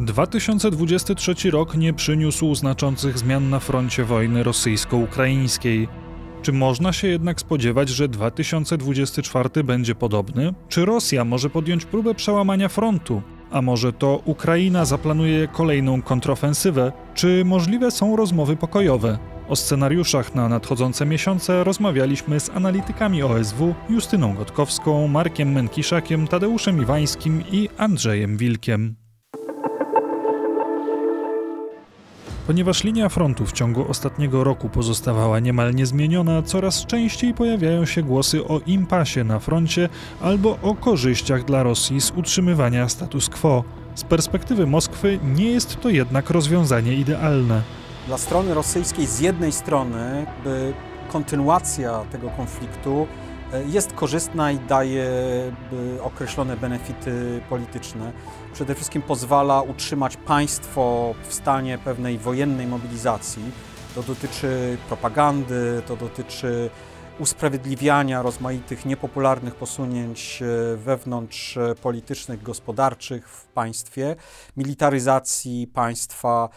2023 rok nie przyniósł znaczących zmian na froncie wojny rosyjsko-ukraińskiej. Czy można się jednak spodziewać, że 2024 będzie podobny? Czy Rosja może podjąć próbę przełamania frontu? A może to Ukraina zaplanuje kolejną kontrofensywę? Czy możliwe są rozmowy pokojowe? O scenariuszach na nadchodzące miesiące rozmawialiśmy z analitykami OSW Justyną Gotkowską, Markiem Menkiszakiem, Tadeuszem Iwańskim i Andrzejem Wilkiem. Ponieważ linia frontu w ciągu ostatniego roku pozostawała niemal niezmieniona, coraz częściej pojawiają się głosy o impasie na froncie albo o korzyściach dla Rosji z utrzymywania status quo. Z perspektywy Moskwy nie jest to jednak rozwiązanie idealne. Dla strony rosyjskiej z jednej strony by kontynuacja tego konfliktu E, jest korzystna i daje e, określone benefity polityczne. Przede wszystkim pozwala utrzymać państwo w stanie pewnej wojennej mobilizacji. To dotyczy propagandy, to dotyczy usprawiedliwiania rozmaitych niepopularnych posunięć e, wewnątrz politycznych, gospodarczych w państwie, militaryzacji państwa,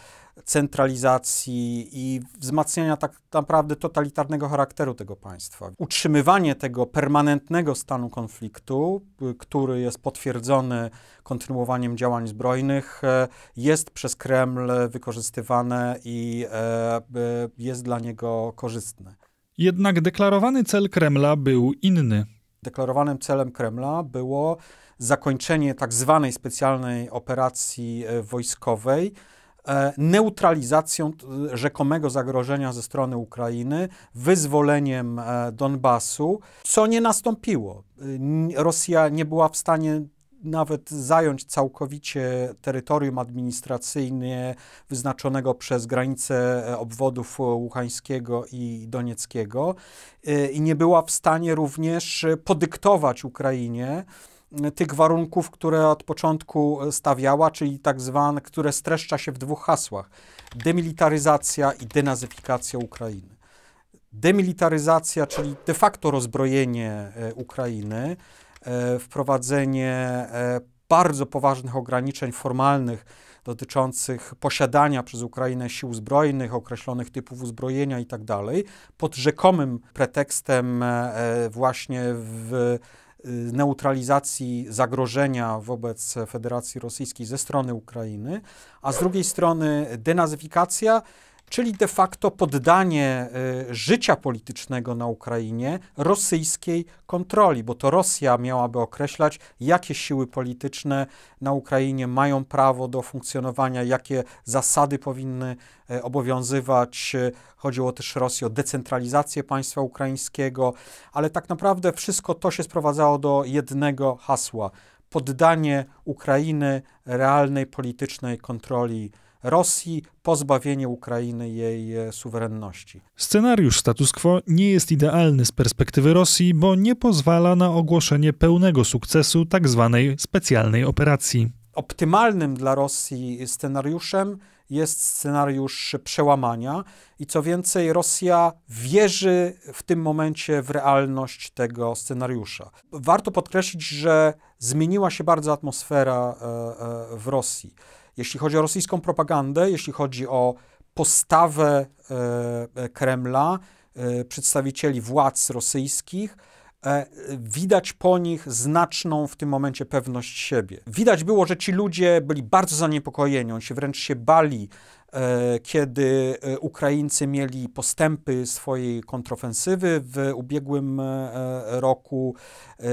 centralizacji i wzmacniania tak naprawdę totalitarnego charakteru tego państwa. Utrzymywanie tego permanentnego stanu konfliktu, który jest potwierdzony kontynuowaniem działań zbrojnych, e, jest przez Kreml wykorzystywane i e, jest dla niego korzystne. Jednak deklarowany cel Kremla był inny. Deklarowanym celem Kremla było zakończenie tak zwanej specjalnej operacji e, wojskowej, E, neutralizacją rzekomego zagrożenia ze strony Ukrainy, wyzwoleniem e, Donbasu, co nie nastąpiło. E, Rosja nie była w stanie nawet zająć całkowicie terytorium administracyjnie wyznaczonego przez granice obwodów Łuchańskiego i Donieckiego i nie była w stanie również podyktować Ukrainie tych warunków, które od początku stawiała, czyli tak zwane, które streszcza się w dwóch hasłach: demilitaryzacja i denazyfikacja Ukrainy. Demilitaryzacja, czyli de facto rozbrojenie e, Ukrainy, e, wprowadzenie e, bardzo poważnych ograniczeń formalnych dotyczących posiadania przez Ukrainę sił zbrojnych, określonych typów uzbrojenia i tak dalej, pod rzekomym pretekstem właśnie w Y, neutralizacji zagrożenia wobec Federacji Rosyjskiej ze strony Ukrainy, a z drugiej strony denazyfikacja czyli de facto poddanie y, życia politycznego na Ukrainie rosyjskiej kontroli, bo to Rosja miałaby określać, jakie siły polityczne na Ukrainie mają prawo do funkcjonowania, jakie zasady powinny y, obowiązywać. Chodziło też Rosji o decentralizację państwa ukraińskiego, ale tak naprawdę wszystko to się sprowadzało do jednego hasła: poddanie Ukrainy realnej politycznej kontroli Rosji pozbawienie Ukrainy jej e, suwerenności. Scenariusz status quo nie jest idealny z perspektywy Rosji, bo nie pozwala na ogłoszenie pełnego sukcesu tzw. Tak specjalnej operacji. Optymalnym dla Rosji scenariuszem jest scenariusz przełamania i co więcej, Rosja wierzy w tym momencie w realność tego scenariusza. Warto podkreślić, że zmieniła się bardzo atmosfera e, e, w Rosji. Jeśli chodzi o rosyjską propagandę, jeśli chodzi o postawę e, e, Kremla, e, przedstawicieli władz rosyjskich, widać po nich znaczną w tym momencie pewność siebie. Widać było, że ci ludzie byli bardzo zaniepokojeni, oni się wręcz się bali E, kiedy e, Ukraińcy mieli postępy swojej kontrofensywy w ubiegłym e, roku,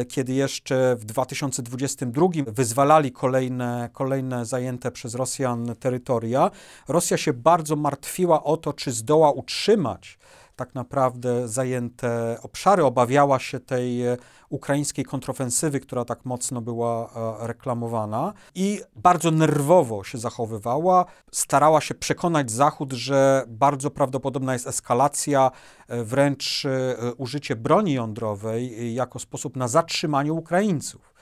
kiedy jeszcze w 2022 wyzwalali kolejne, kolejne zajęte przez Rosjan terytoria, Rosja się bardzo martwiła o to, czy zdoła utrzymać tak naprawdę zajęte obszary. Obawiała się tej e, ukraińskiej kontrofensywy, która tak mocno była e, reklamowana i bardzo nerwowo się zachowywała. Starała się przekonać Zachód, że bardzo prawdopodobna jest eskalacja, e, wręcz użycie broni jądrowej jako sposób na zatrzymanie Ukraińców.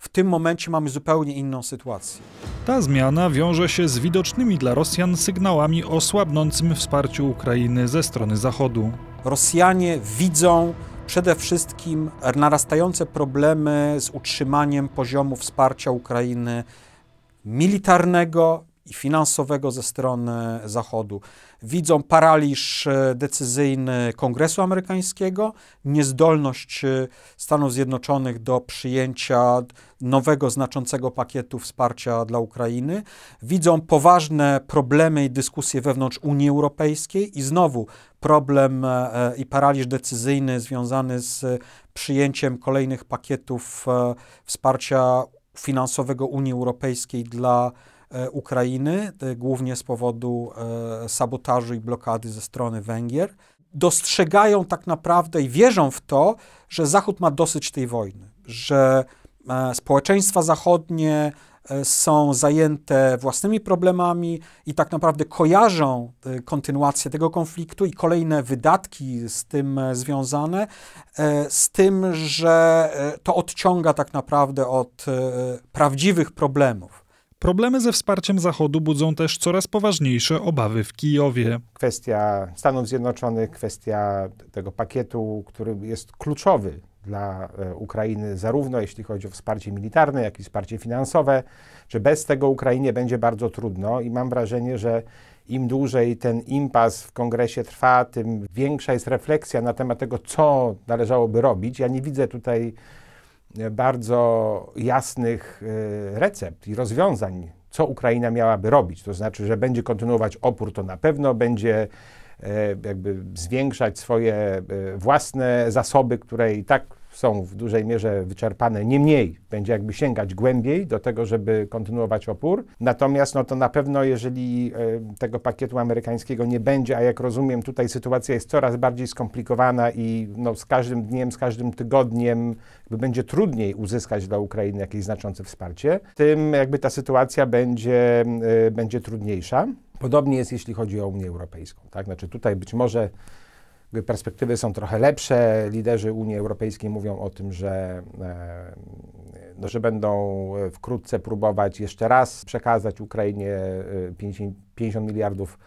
W tym momencie mamy zupełnie inną sytuację. Ta zmiana wiąże się z widocznymi dla Rosjan sygnałami o słabnącym wsparciu Ukrainy ze strony Zachodu. Rosjanie widzą przede wszystkim narastające problemy z utrzymaniem poziomu wsparcia Ukrainy militarnego i finansowego ze strony Zachodu widzą paraliż e, decyzyjny Kongresu Amerykańskiego, niezdolność e, Stanów Zjednoczonych do przyjęcia nowego, znaczącego pakietu wsparcia dla Ukrainy, widzą poważne problemy i dyskusje wewnątrz Unii Europejskiej i znowu problem e, i paraliż decyzyjny związany z przyjęciem kolejnych pakietów wsparcia finansowego Unii Europejskiej dla Ukrainy E, Ukrainy, e, głównie z powodu e, sabotażu i blokady ze strony Węgier, dostrzegają tak naprawdę i wierzą w to, że Zachód ma dosyć tej wojny, że społeczeństwa zachodnie są zajęte własnymi problemami i tak naprawdę kojarzą kontynuację tego konfliktu i kolejne wydatki z tym związane, z tym, że to odciąga tak naprawdę od prawdziwych problemów. Problemy ze wsparciem Zachodu budzą też coraz poważniejsze obawy w Kijowie. Kwestia Stanów Zjednoczonych, kwestia tego pakietu, który jest kluczowy dla e, Ukrainy, zarówno jeśli chodzi o wsparcie militarne, jak i wsparcie finansowe, że bez tego Ukrainie będzie bardzo trudno i mam wrażenie, że im dłużej ten impas w kongresie trwa, tym większa jest refleksja na temat tego, co należałoby robić. Ja nie widzę tutaj bardzo jasnych y, recept i rozwiązań, co Ukraina miałaby robić. To znaczy, że będzie kontynuować opór, to na pewno będzie y, jakby zwiększać swoje y, własne zasoby, które i tak są w dużej mierze wyczerpane, niemniej będzie jakby sięgać głębiej do tego, żeby kontynuować opór. Natomiast no to na pewno, jeżeli e, tego pakietu amerykańskiego nie będzie, a jak rozumiem, tutaj sytuacja jest coraz bardziej skomplikowana i no, z każdym dniem, z każdym tygodniem jakby będzie trudniej uzyskać dla Ukrainy jakieś znaczące wsparcie, tym jakby ta sytuacja będzie, e, będzie trudniejsza. Podobnie jest, jeśli chodzi o Unię Europejską. Tak? Znaczy tutaj być może perspektywy są trochę lepsze. Liderzy Unii Europejskiej mówią o tym, że, e, no, że będą e, wkrótce próbować jeszcze raz przekazać Ukrainie 50, e, miliardów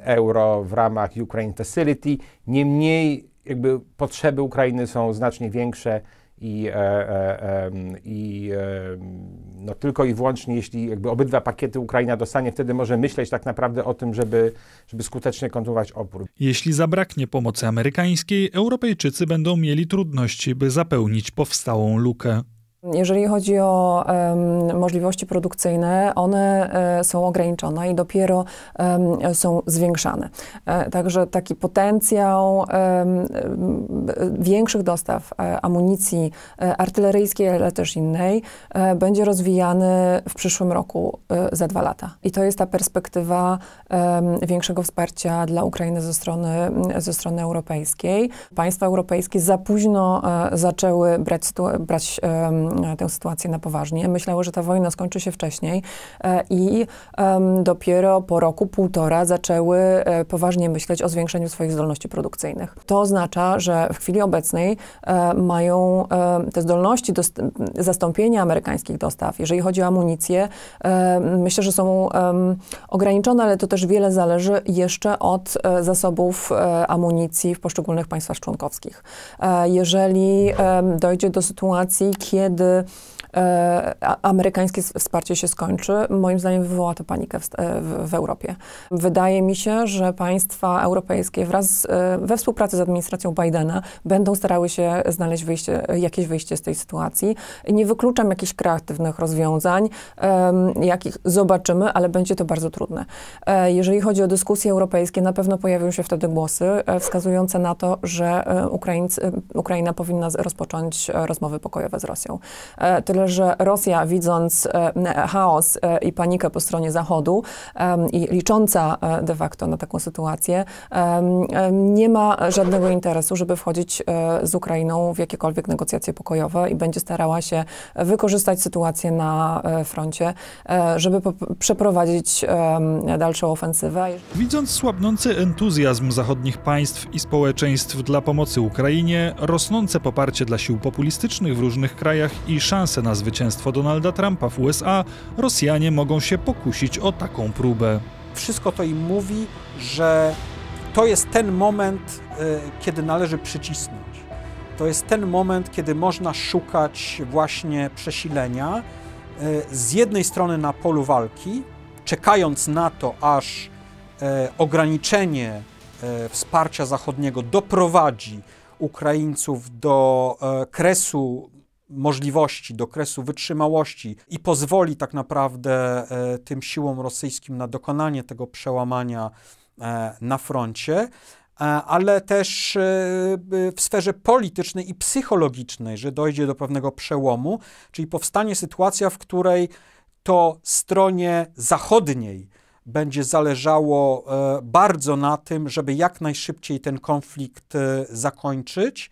euro w ramach Ukraine Facility. Niemniej jakby potrzeby Ukrainy są znacznie większe i, e, e, e, mm, i mm, no tylko i wyłącznie, jeśli jakby obydwa pakiety Ukraina dostanie, wtedy może myśleć tak naprawdę o tym, żeby, żeby skutecznie kontynuować opór. Jeśli zabraknie pomocy amerykańskiej, Europejczycy będą mieli trudności, by zapełnić powstałą lukę. Jeżeli chodzi o um, możliwości produkcyjne, one e, są ograniczone i dopiero są zwiększane. E, także taki potencjał e, większych dostaw e, amunicji e, artyleryjskiej, ale też innej, będzie rozwijany w przyszłym roku za dwa lata. I to jest ta perspektywa większego wsparcia dla Ukrainy ze strony, ze strony europejskiej. Państwa europejskie za późno zaczęły brać, brać E, tę sytuację na poważnie. Myślały, że ta wojna skończy się wcześniej e, i dopiero po roku, półtora zaczęły e, poważnie myśleć o zwiększeniu swoich zdolności produkcyjnych. To oznacza, że w chwili obecnej mają te zdolności do zastąpienia amerykańskich dostaw. Jeżeli chodzi o amunicję, myślę, że są ograniczone, ale to też wiele zależy jeszcze od zasobów amunicji w poszczególnych państwach członkowskich. Jeżeli dojdzie do sytuacji, kiedy The. E, amerykańskie wsparcie się skończy, moim zdaniem wywoła to panikę w, e, w, w Europie. Wydaje mi się, że państwa europejskie wraz e, we współpracy z administracją Bidena będą starały się znaleźć wyjście, jakieś wyjście z tej sytuacji. Nie wykluczam jakichś kreatywnych rozwiązań, jakich zobaczymy, ale będzie to bardzo trudne. Jeżeli chodzi o dyskusje europejskie, na pewno pojawią się wtedy głosy wskazujące na to, że Ukraina powinna rozpocząć rozmowy pokojowe z Rosją. Tyle, że Rosja, widząc e, chaos e, i panikę po stronie Zachodu i licząca e, de facto na taką sytuację, nie ma żadnego interesu, żeby wchodzić z Ukrainą w jakiekolwiek negocjacje pokojowe i będzie starała się wykorzystać sytuację na froncie, żeby przeprowadzić dalszą ofensywę. Widząc słabnący entuzjazm zachodnich państw i społeczeństw dla pomocy Ukrainie, rosnące poparcie dla sił populistycznych w różnych krajach i szanse na zwycięstwo Donalda Trumpa w USA, Rosjanie mogą się pokusić o taką próbę. Wszystko to im mówi, że to jest ten moment, e, kiedy należy przycisnąć. To jest ten moment, kiedy można szukać właśnie przesilenia. E, z jednej strony na polu walki, czekając na to, aż e, ograniczenie wsparcia zachodniego doprowadzi Ukraińców do kresu możliwości, do kresu wytrzymałości i pozwoli tak naprawdę e, tym siłom rosyjskim na dokonanie tego przełamania e, na froncie e, ale też w sferze politycznej i psychologicznej, że dojdzie do pewnego przełomu, czyli powstanie sytuacja, w której to stronie zachodniej będzie zależało bardzo na tym, żeby jak najszybciej ten konflikt zakończyć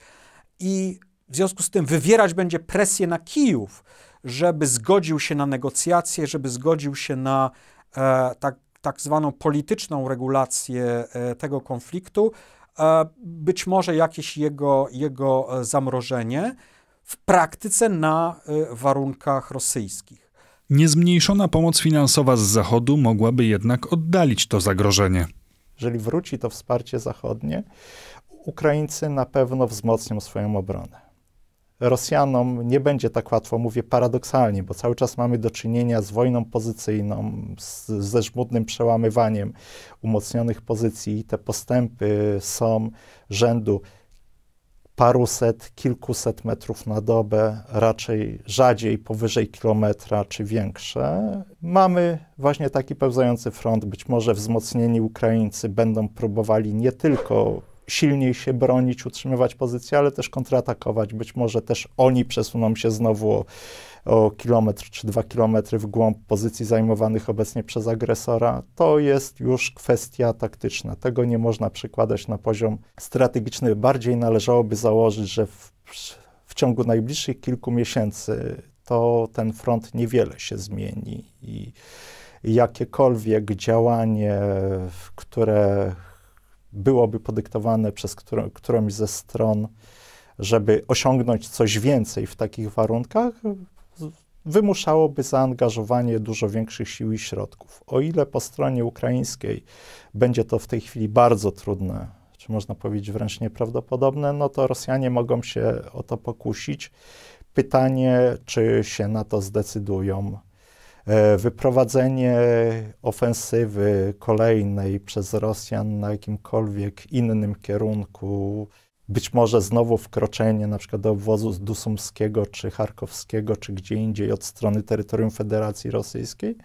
i w związku z tym wywierać będzie presję na Kijów, żeby zgodził się na negocjacje, żeby zgodził się na e, tak, tak zwaną polityczną regulację e, tego konfliktu, e, być może jakieś jego, jego e, zamrożenie w praktyce na e, warunkach rosyjskich. Niezmniejszona pomoc finansowa z Zachodu mogłaby jednak oddalić to zagrożenie. Jeżeli wróci to wsparcie zachodnie, Ukraińcy na pewno wzmocnią swoją obronę. Rosjanom nie będzie tak łatwo, mówię paradoksalnie, bo cały czas mamy do czynienia z wojną pozycyjną, z, ze żmudnym przełamywaniem umocnionych pozycji. Te postępy są rzędu paruset, kilkuset metrów na dobę, raczej rzadziej powyżej kilometra czy większe. Mamy właśnie taki pełzający front. Być może wzmocnieni Ukraińcy będą próbowali nie tylko silniej się bronić, utrzymywać pozycję, ale też kontratakować. Być może też oni przesuną się znowu o, o kilometr czy dwa kilometry w głąb pozycji zajmowanych obecnie przez agresora. To jest już kwestia taktyczna. Tego nie można przekładać na poziom strategiczny. Bardziej należałoby założyć, że w, w ciągu najbliższych kilku miesięcy to ten front niewiele się zmieni i jakiekolwiek działanie, które byłoby podyktowane przez którą, którąś ze stron, żeby osiągnąć coś więcej w takich warunkach, wymuszałoby zaangażowanie dużo większych sił i środków. O ile po stronie ukraińskiej będzie to w tej chwili bardzo trudne, czy można powiedzieć wręcz nieprawdopodobne, no to Rosjanie mogą się o to pokusić. Pytanie, czy się na to zdecydują. E, wyprowadzenie ofensywy kolejnej przez Rosjan na jakimkolwiek innym kierunku być może znowu wkroczenie na przykład do obwozu dusumskiego czy charkowskiego, czy gdzie indziej od strony terytorium Federacji Rosyjskiej,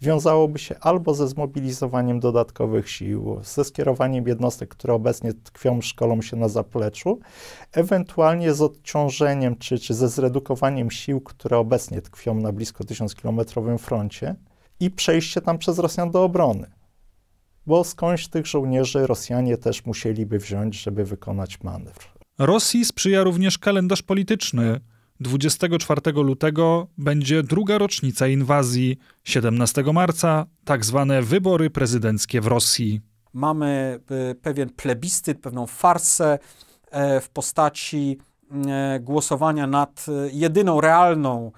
wiązałoby się albo ze zmobilizowaniem dodatkowych sił, ze skierowaniem jednostek, które obecnie tkwią, szkolą się na zapleczu, ewentualnie z odciążeniem czy, czy ze zredukowaniem sił, które obecnie tkwią na blisko 1000-kilometrowym froncie i przejście tam przez Rosjan do obrony bo skądś tych żołnierzy Rosjanie też musieliby wziąć, żeby wykonać manewr. Rosji sprzyja również kalendarz polityczny. 24 lutego będzie druga rocznica inwazji, 17 marca tak zwane wybory prezydenckie w Rosji. Mamy y, pewien plebiscyt, pewną farsę e, w postaci mm, e, głosowania nad e, jedyną realną,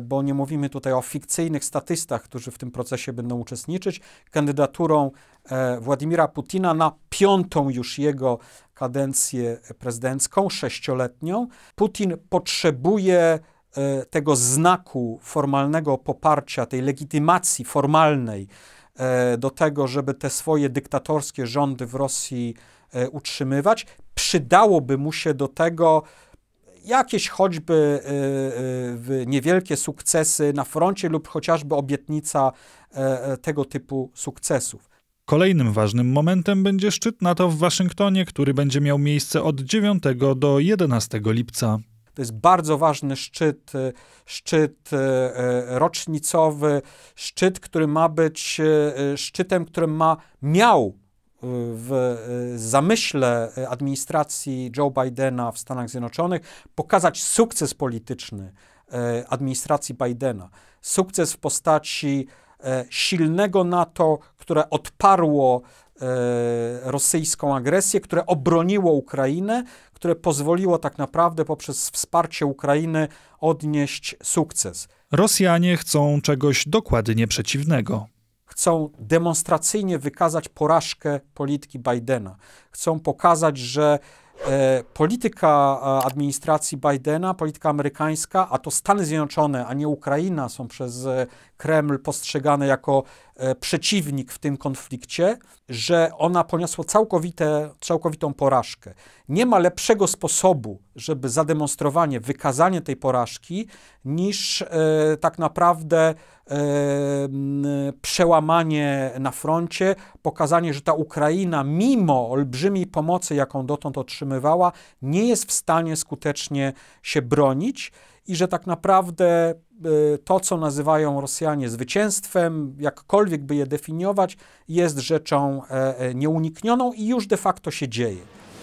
bo nie mówimy tutaj o fikcyjnych statystach, którzy w tym procesie będą uczestniczyć, kandydaturą E, Władimira Putina na piątą już jego kadencję prezydencką, sześcioletnią. Putin potrzebuje e, tego znaku formalnego poparcia, tej legitymacji formalnej e, do tego, żeby te swoje dyktatorskie rządy w Rosji utrzymywać. Przydałoby mu się do tego jakieś choćby niewielkie sukcesy na froncie lub chociażby obietnica tego typu sukcesów. Kolejnym ważnym momentem będzie szczyt NATO w Waszyngtonie, który będzie miał miejsce od 9 do 11 lipca. To jest bardzo ważny szczyt, e, szczyt e, e, rocznicowy, szczyt, który ma być szczytem, który ma, miał w zamyśle administracji Joe Bidena w Stanach Zjednoczonych pokazać sukces polityczny administracji Bidena. Sukces w postaci E, silnego NATO, które odparło e, rosyjską agresję, które obroniło Ukrainę, które pozwoliło tak naprawdę poprzez wsparcie Ukrainy odnieść sukces. Rosjanie chcą czegoś dokładnie przeciwnego. Chcą demonstracyjnie wykazać porażkę polityki Bidena. Chcą pokazać, że E, polityka e, administracji Bidena, polityka amerykańska, a to Stany Zjednoczone, a nie Ukraina, są przez e, Kreml postrzegane jako przeciwnik w tym konflikcie, że ona poniosła całkowite, całkowitą porażkę. Nie ma lepszego sposobu, żeby zademonstrowanie, wykazanie tej porażki, niż tak naprawdę przełamanie na froncie, pokazanie, że ta Ukraina, mimo olbrzymiej pomocy, jaką dotąd otrzymała, nie jest w stanie skutecznie się bronić i że tak naprawdę y, to, co nazywają Rosjanie zwycięstwem, jakkolwiek by je definiować, jest rzeczą e, e, nieuniknioną i już de facto się dzieje.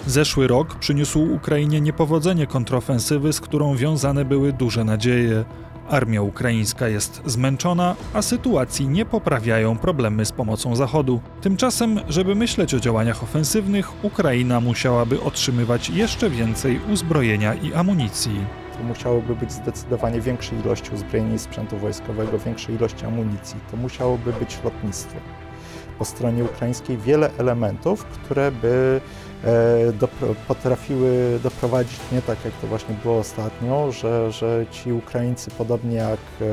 Zeszły rok przyniósł Ukrainie niepowodzenie kontrofensywy, z którą wiązane były duże nadzieje. Armia ukraińska jest zmęczona, a sytuacji nie poprawiają problemy z pomocą Zachodu. Tymczasem, żeby myśleć o działaniach ofensywnych, Ukraina musiałaby otrzymywać jeszcze więcej uzbrojenia i amunicji to musiałoby być zdecydowanie większe ilości uzbrojenia i sprzętu wojskowego, większe ilości amunicji, to musiałoby być lotnictwo. Po stronie ukraińskiej wiele elementów, które by E, potrafiły doprowadzić nie tak, jak to właśnie było ostatnio, że, że ci Ukraińcy, podobnie jak e,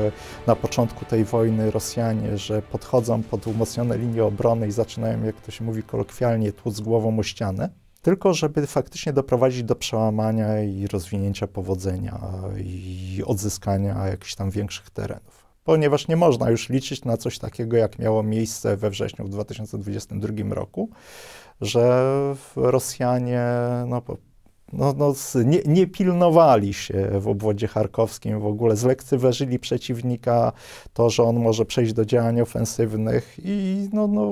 na początku tej wojny Rosjanie, że podchodzą pod umocnione linie obrony i zaczynają, jak to się mówi kolokwialnie, tłuc głową o ścianę tylko żeby faktycznie doprowadzić do przełamania i rozwinięcia powodzenia i odzyskania jakichś tam większych terenów. Ponieważ nie można już liczyć na coś takiego, jak miało miejsce we wrześniu w 2022 roku, że Rosjanie no, no, no, nie, nie, pilnowali się w obwodzie charkowskim w ogóle, zlekceważyli przeciwnika, to, że on może przejść do działań ofensywnych i no, no,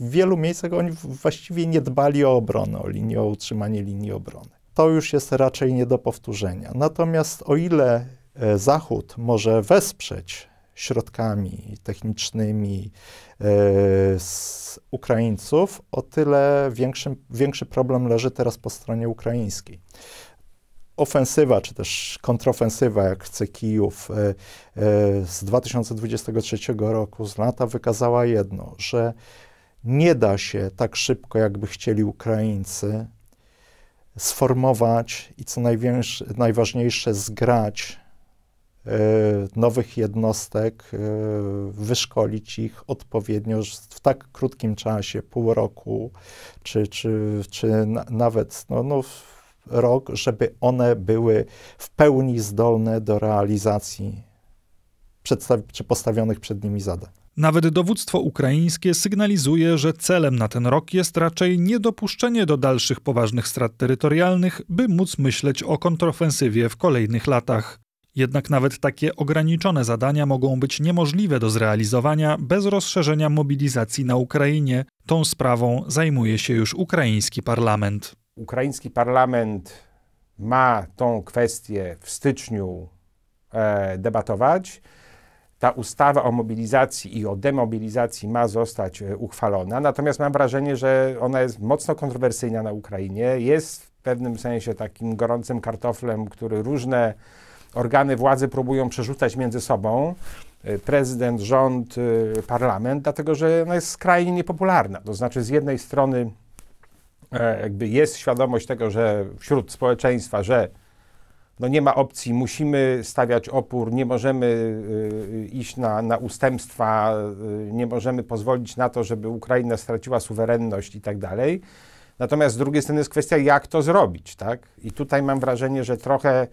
w wielu miejscach oni właściwie nie dbali o obronę, o, linię, o utrzymanie linii obrony. To już jest raczej nie do powtórzenia. Natomiast o ile e, Zachód może wesprzeć środkami technicznymi e, z Ukraińców, o tyle większym, większy problem leży teraz po stronie ukraińskiej ofensywa, czy też kontrofensywa, jak chce Kijów, e, e, z 2023 roku, z lata, wykazała jedno, że nie da się tak szybko, jakby chcieli Ukraińcy, sformować i co najważniejsze, zgrać E, nowych jednostek, e, wyszkolić ich odpowiednio w tak krótkim czasie, pół roku, czy, czy, czy nawet no, no, rok, żeby one były w pełni zdolne do realizacji czy postawionych przed nimi zadań. Nawet dowództwo ukraińskie sygnalizuje, że celem na ten rok jest raczej niedopuszczenie do dalszych poważnych strat terytorialnych, by móc myśleć o kontrofensywie w kolejnych latach. Jednak nawet takie ograniczone zadania mogą być niemożliwe do zrealizowania bez rozszerzenia mobilizacji na Ukrainie. Tą sprawą zajmuje się już ukraiński parlament. Ukraiński parlament ma tą kwestię w styczniu e, debatować. Ta ustawa o mobilizacji i o demobilizacji ma zostać e, uchwalona, natomiast mam wrażenie, że ona jest mocno kontrowersyjna na Ukrainie. Jest w pewnym sensie takim gorącym kartoflem, który różne organy władzy próbują przerzucać między sobą y, prezydent, rząd, y, parlament, dlatego że ona jest skrajnie niepopularna. To znaczy, z jednej strony e, jakby jest świadomość tego, że wśród społeczeństwa, że no nie ma opcji, musimy stawiać opór, nie możemy y, iść na, na ustępstwa, nie możemy pozwolić na to, żeby Ukraina straciła suwerenność i tak dalej. Natomiast z drugiej strony jest kwestia, jak to zrobić, tak? I tutaj mam wrażenie, że trochę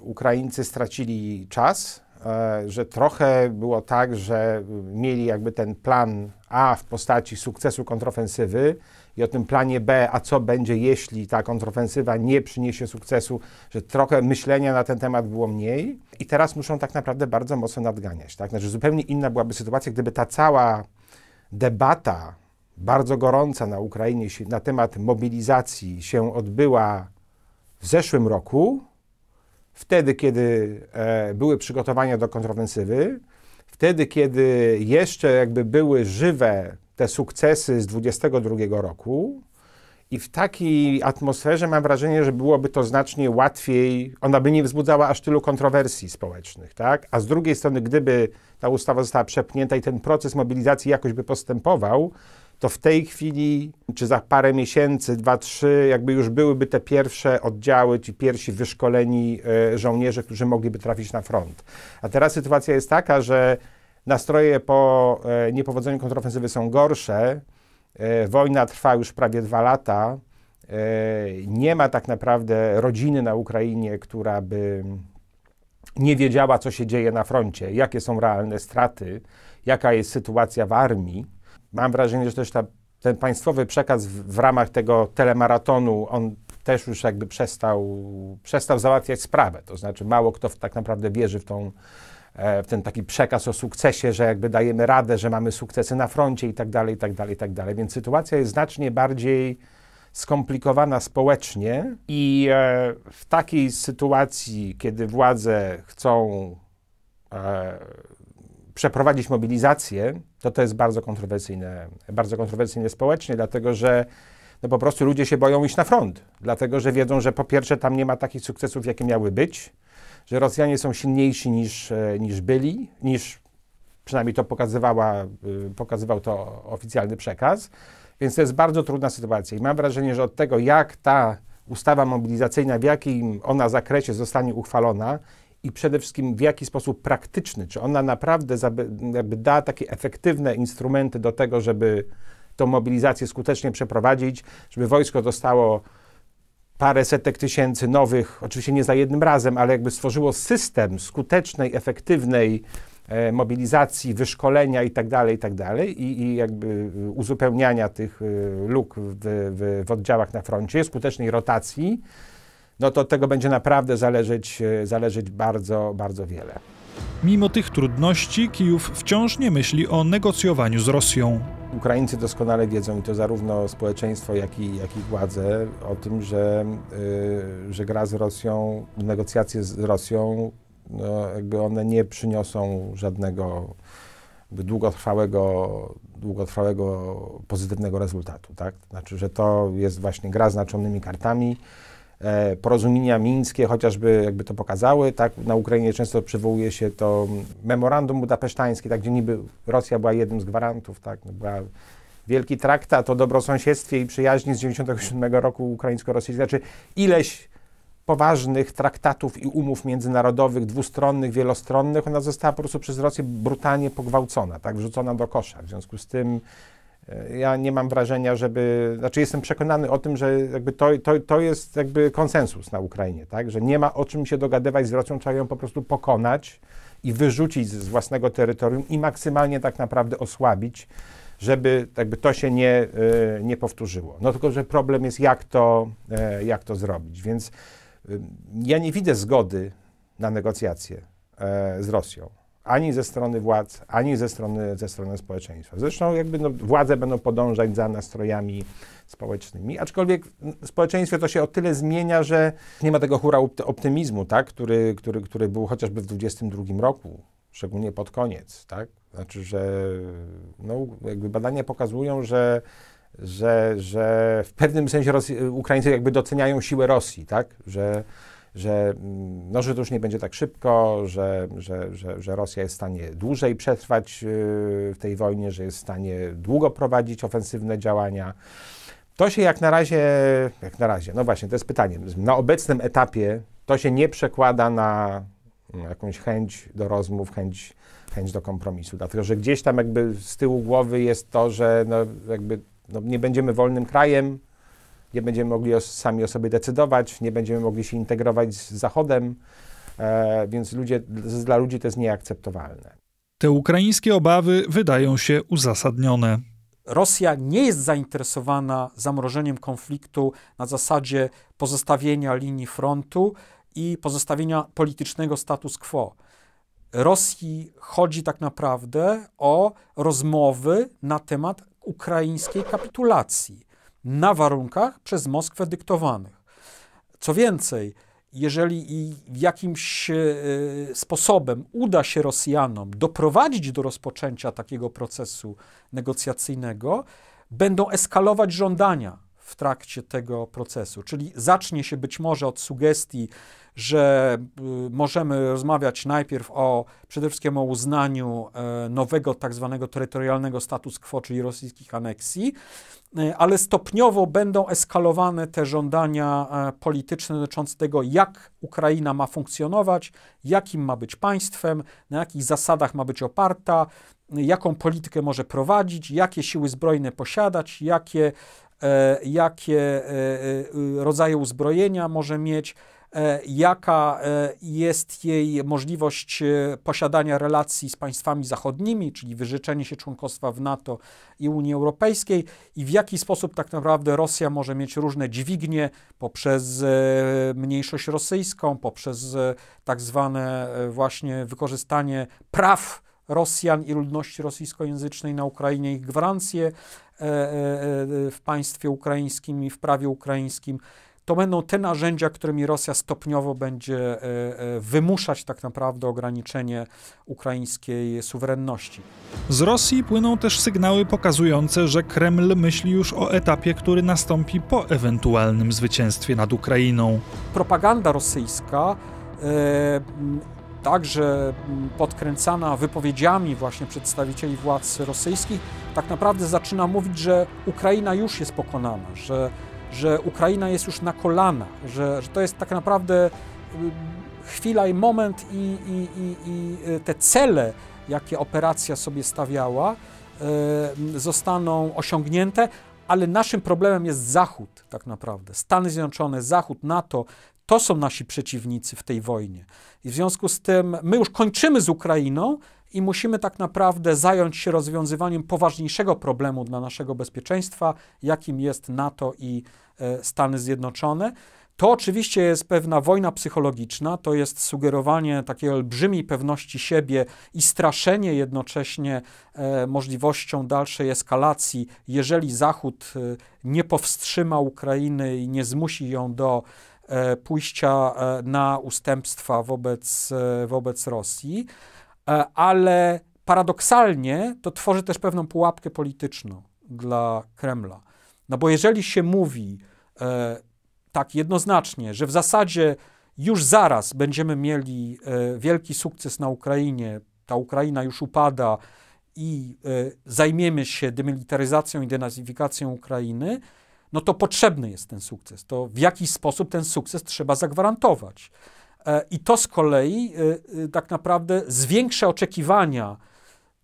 Ukraińcy stracili czas, e, że trochę było tak, że mieli jakby ten plan A w postaci sukcesu kontrofensywy i o tym planie B, a co będzie, jeśli ta kontrofensywa nie przyniesie sukcesu, że trochę myślenia na ten temat było mniej i teraz muszą tak naprawdę bardzo mocno nadganiać. Tak? Znaczy zupełnie inna byłaby sytuacja, gdyby ta cała debata bardzo gorąca na Ukrainie na temat mobilizacji się odbyła w zeszłym roku, wtedy, kiedy e, były przygotowania do kontrowensywy, wtedy, kiedy jeszcze jakby były żywe te sukcesy z 22 roku. I w takiej atmosferze mam wrażenie, że byłoby to znacznie łatwiej, ona by nie wzbudzała aż tylu kontrowersji społecznych, tak? A z drugiej strony, gdyby ta ustawa została przepchnięta i ten proces mobilizacji jakoś by postępował, to w tej chwili, czy za parę miesięcy, dwa, trzy, jakby już byłyby te pierwsze oddziały, ci pierwsi wyszkoleni e, żołnierze, którzy mogliby trafić na front. A teraz sytuacja jest taka, że nastroje po e, niepowodzeniu kontrofensywy są gorsze, e, wojna trwa już prawie dwa lata, nie ma tak naprawdę rodziny na Ukrainie, która by nie wiedziała, co się dzieje na froncie, jakie są realne straty, jaka jest sytuacja w armii mam wrażenie, że też ta, ten państwowy przekaz w, w, ramach tego telemaratonu, on też już jakby przestał, przestał załatwiać sprawę. To znaczy mało kto w, tak naprawdę wierzy w tą e, w ten taki przekaz o sukcesie, że jakby dajemy radę, że mamy sukcesy na froncie i tak dalej, i tak dalej, i tak dalej. Więc sytuacja jest znacznie bardziej skomplikowana społecznie i e, w takiej sytuacji, kiedy władze chcą e, przeprowadzić mobilizację, to to jest bardzo kontrowersyjne, bardzo kontrowersyjne społecznie, dlatego że no po prostu ludzie się boją iść na front, dlatego że wiedzą, że po pierwsze tam nie ma takich sukcesów, jakie miały być, że Rosjanie są silniejsi niż, e, niż byli, niż przynajmniej to pokazywała, e, pokazywał to oficjalny przekaz, więc to jest bardzo trudna sytuacja i mam wrażenie, że od tego, jak ta ustawa mobilizacyjna, w jakim ona zakresie zostanie uchwalona i przede wszystkim w jaki sposób praktyczny, czy ona naprawdę da takie efektywne instrumenty do tego, żeby tą mobilizację skutecznie przeprowadzić, żeby wojsko dostało parę setek tysięcy nowych, oczywiście nie za jednym razem, ale jakby stworzyło system skutecznej, efektywnej e, mobilizacji, wyszkolenia itd., tak itd. Tak I, i jakby uzupełniania tych e, luk w, w, w oddziałach na froncie, skutecznej rotacji no to od tego będzie naprawdę zależeć, e, zależeć bardzo, bardzo wiele. Mimo tych trudności Kijów wciąż nie myśli o negocjowaniu z Rosją. Ukraińcy doskonale wiedzą, i to zarówno społeczeństwo, jak i, jak i władze, o tym, że, e, że gra z Rosją, negocjacje z Rosją, no, jakby one nie przyniosą żadnego długotrwałego, długotrwałego pozytywnego rezultatu. Tak? Znaczy, że to jest właśnie gra z znaczonymi kartami E, porozumienia mińskie chociażby jakby to pokazały, tak? Na Ukrainie często przywołuje się to memorandum budapesztańskie, tak? Gdzie niby Rosja była jednym z gwarantów, tak? No, była wielki traktat o dobrosąsiedztwie i przyjaźni z 97 roku ukraińsko-rosyjskiej. Znaczy ileś poważnych traktatów i umów międzynarodowych, dwustronnych, wielostronnych, ona została po prostu przez Rosję brutalnie pogwałcona, tak, wrzucona do kosza. W związku z tym ja nie mam wrażenia, żeby, znaczy jestem przekonany o tym, że jakby to, to, to jest jakby konsensus na Ukrainie, tak, że nie ma o czym się dogadywać z Rosją, trzeba ją po prostu pokonać i wyrzucić z własnego terytorium i maksymalnie tak naprawdę osłabić, żeby jakby to się nie, e, nie powtórzyło. No tylko, że problem jest jak to, e, jak to zrobić, więc e, ja nie widzę zgody na negocjacje z Rosją ani ze strony władz, ani ze strony, ze strony społeczeństwa. Zresztą jakby no, władze będą podążać za nastrojami społecznymi, aczkolwiek w społeczeństwie to się o tyle zmienia, że nie ma tego hura optymizmu, tak, który, który, który był chociażby w 2022 roku, szczególnie pod koniec, tak, znaczy, że no, jakby badania pokazują, że że, że w pewnym sensie Rosji, Ukraińcy jakby doceniają siłę Rosji, tak? Że, że, mm, no, że to już nie będzie tak szybko, że, że, że, że Rosja jest w stanie dłużej przetrwać yy, w tej wojnie, że jest w stanie długo prowadzić ofensywne działania. To się jak na razie, jak na razie, no właśnie, to jest pytanie. Na obecnym etapie to się nie przekłada na no, jakąś chęć do rozmów, chęć, chęć do kompromisu. Dlatego, że gdzieś tam jakby z tyłu głowy jest to, że no jakby no nie będziemy wolnym krajem, nie będziemy mogli os sami o sobie decydować, nie będziemy mogli się integrować z Zachodem, e, więc ludzie, dla ludzi to jest nieakceptowalne. Te ukraińskie obawy wydają się uzasadnione. Rosja nie jest zainteresowana zamrożeniem konfliktu na zasadzie pozostawienia linii frontu i pozostawienia politycznego status quo. Rosji chodzi tak naprawdę o rozmowy na temat ukraińskiej kapitulacji na warunkach przez Moskwę dyktowanych. Co więcej, jeżeli i jakimś e, sposobem uda się Rosjanom doprowadzić do rozpoczęcia takiego procesu negocjacyjnego, będą eskalować żądania w trakcie tego procesu. Czyli zacznie się być może od sugestii, że e, możemy rozmawiać najpierw o przede wszystkim o uznaniu e, nowego tak zwanego terytorialnego status quo, czyli rosyjskich aneksji, E, ale stopniowo będą eskalowane te żądania e, polityczne dotyczące tego, jak Ukraina ma funkcjonować, jakim ma być państwem, na jakich zasadach ma być oparta, jaką politykę może prowadzić, jakie siły zbrojne posiadać, jakie, e, jakie rodzaje uzbrojenia może mieć E, jaka e, jest jej możliwość e, posiadania relacji z państwami zachodnimi, czyli wyżyczenie się członkostwa w NATO i Unii Europejskiej i w jaki sposób tak naprawdę Rosja może mieć różne dźwignie poprzez mniejszość rosyjską, poprzez tak zwane właśnie wykorzystanie praw Rosjan i ludności rosyjskojęzycznej na Ukrainie, ich gwarancje w państwie ukraińskim i w prawie ukraińskim to będą te narzędzia, którymi Rosja stopniowo będzie e, e, wymuszać tak naprawdę ograniczenie ukraińskiej suwerenności. Z Rosji płyną też sygnały pokazujące, że Kreml myśli już o etapie, który nastąpi po ewentualnym zwycięstwie nad Ukrainą. Propaganda rosyjska e, także podkręcana wypowiedziami właśnie przedstawicieli władz rosyjskich, tak naprawdę zaczyna mówić, że Ukraina już jest pokonana, że że Ukraina jest już na kolana, że, że to jest tak naprawdę y, chwila i moment i, i, i, i y, te cele, jakie operacja sobie stawiała, y, zostaną osiągnięte, ale naszym problemem jest Zachód, tak naprawdę. Stany Zjednoczone, Zachód, NATO to są nasi przeciwnicy w tej wojnie. I w związku z tym my już kończymy z Ukrainą, i musimy tak naprawdę zająć się rozwiązywaniem poważniejszego problemu dla naszego bezpieczeństwa, jakim jest NATO i e, Stany Zjednoczone. To oczywiście jest pewna wojna psychologiczna, to jest sugerowanie takiej olbrzymiej pewności siebie i straszenie jednocześnie e, możliwością dalszej eskalacji, jeżeli Zachód e, nie powstrzyma Ukrainy i nie zmusi ją do e, pójścia e, na ustępstwa wobec, e, wobec Rosji. E, ale paradoksalnie to tworzy też pewną pułapkę polityczną dla Kremla. No bo jeżeli się mówi e, tak jednoznacznie, że w zasadzie już zaraz będziemy mieli e, wielki sukces na Ukrainie, ta Ukraina już upada i zajmiemy się demilitaryzacją i denazyfikacją Ukrainy, no to potrzebny jest ten sukces. To w jakiś sposób ten sukces trzeba zagwarantować. E, I to z kolei e, e, tak naprawdę zwiększa oczekiwania,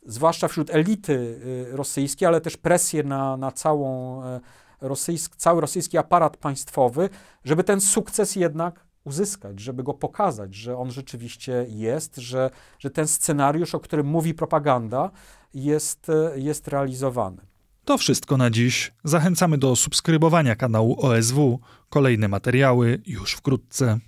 zwłaszcza wśród elity rosyjskiej, ale też presję na, na całą rosyjsk, cały rosyjski aparat państwowy, żeby ten sukces jednak uzyskać, żeby go pokazać, że on rzeczywiście jest, że, że ten scenariusz, o którym mówi propaganda, jest, jest realizowany. To wszystko na dziś. Zachęcamy do subskrybowania kanału OSW. Kolejne materiały już wkrótce.